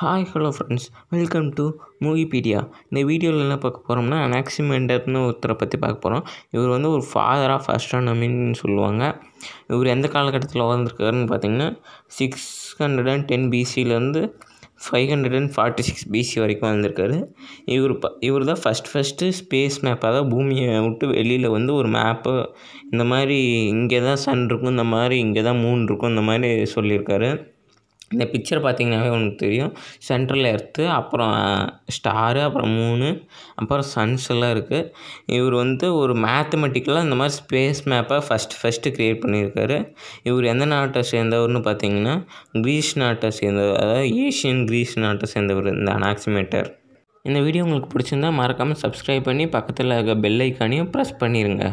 hi hello friends welcome to Moviepedia இந்த வீடியோவில் என்ன பார்க்க போகிறோம்னா மேக்ஸிமெண்டர்னு ஒருத்தரை பற்றி பார்க்க போகிறோம் இவர் வந்து ஒரு ஃபாதர் ஆஃப் அஸ்ட்ரானமின்னு சொல்லுவாங்க இவர் எந்த காலகட்டத்தில் வாழ்ந்துருக்காருன்னு பார்த்தீங்கன்னா சிக்ஸ் ஹண்ட்ரட் அண்ட் டென் பிசிலேருந்து five hundred and forty six BC வரைக்கும் வந்திருக்காரு இவர் ப இவர் தான் ஃபஸ்ட் ஃபஸ்ட்டு ஸ்பேஸ் மேப்பாக தான் பூமியை விட்டு வெளியில் வந்து ஒரு மேப்பு இந்த மாதிரி இங்கே தான் சன் இருக்கும் இந்த மாதிரி இங்கே தான் மூன் இருக்கும் இந்த மாதிரி சொல்லியிருக்காரு இந்த பிக்சர் பார்த்தீங்கன்னாவே உங்களுக்கு தெரியும் சென்ட்ரல் எர்த்து அப்புறம் ஸ்டாரு அப்புறம் மூணு அப்புறம் சன்ஸ் எல்லாம் இருக்குது இவர் வந்து ஒரு மேத்தமெட்டிக்கலாக இந்த மாதிரி ஸ்பேஸ் மேப்பை ஃபஸ்ட்டு ஃபஸ்ட்டு க்ரியேட் பண்ணியிருக்காரு இவர் எந்த நாட்டை சேர்ந்தவர்னு பார்த்தீங்கன்னா கிரீஸ் நாட்டை சேர்ந்தவர் அதாவது ஏஷியன் கிரீஸ் நாட்டை சேர்ந்தவர் இந்த அனாக்சிமேட்டர் இந்த வீடியோ உங்களுக்கு பிடிச்சிருந்தால் மறக்காமல் சப்ஸ்கிரைப் பண்ணி பக்கத்தில் இருக்க பெல் ஐக்கானையும் ப்ரெஸ் பண்ணிடுங்க